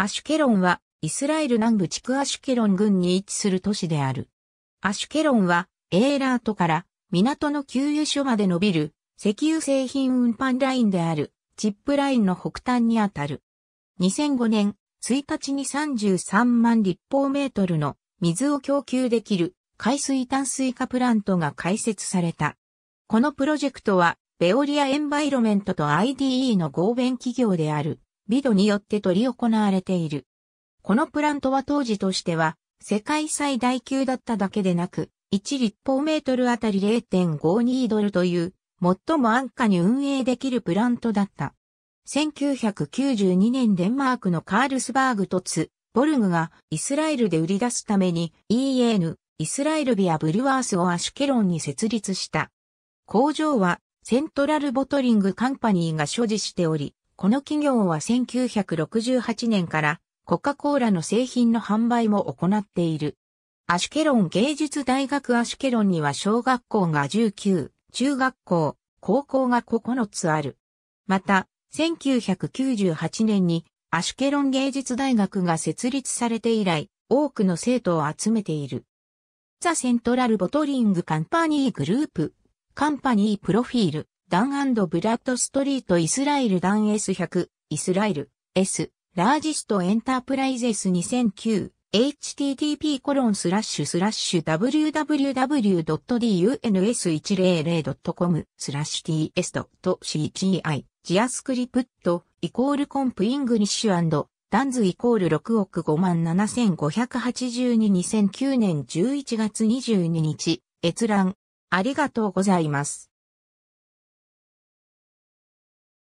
アシュケロンは、イスラエル南部地区アシュケロン郡に位置する都市である。アシュケロンは、エーラートから港の給油所まで伸びる石油製品運搬ラインであるチップラインの北端にあたる。2005年1日に33万立方メートルの水を供給できる海水淡水化プラントが開設された。このプロジェクトはベオリアエンバイロメントと IDE の合弁企業であるビドによって取り行われている。このプラントは当時としては、世界最大級だっただけでなく、1立方メートルあたり0.52ドルという、最も安価に運営できるプラントだった。1992年デンマークのカールスバーグとツ、ボルグがイスラエルで売り出すために EN、イスラエルビアブルワースをアシュケロンに設立した。工場はセントラルボトリングカンパニーが所持しており、この企業は1968年からコカ・コーラの製品の販売も行っている。アシュケロン芸術大学アシュケロンには小学校が19、中学校、高校が9つある。また、1998年にアシュケロン芸術大学が設立されて以来、多くの生徒を集めている。ザ・セントラル・ボトリング・カンパニー・グループ、カンパニー・プロフィール。ダンブラッドストリートイスラエルダン S100 イスラエル S ラージストエンタープライゼス2009 http コロンスラッシュスラッシュ www.duns100.com スラッシュ ts.cgi ジアスクリプトイコールコンプイングリッシュダンズイコール6億5万75822009年11月22日閲覧ありがとうございます。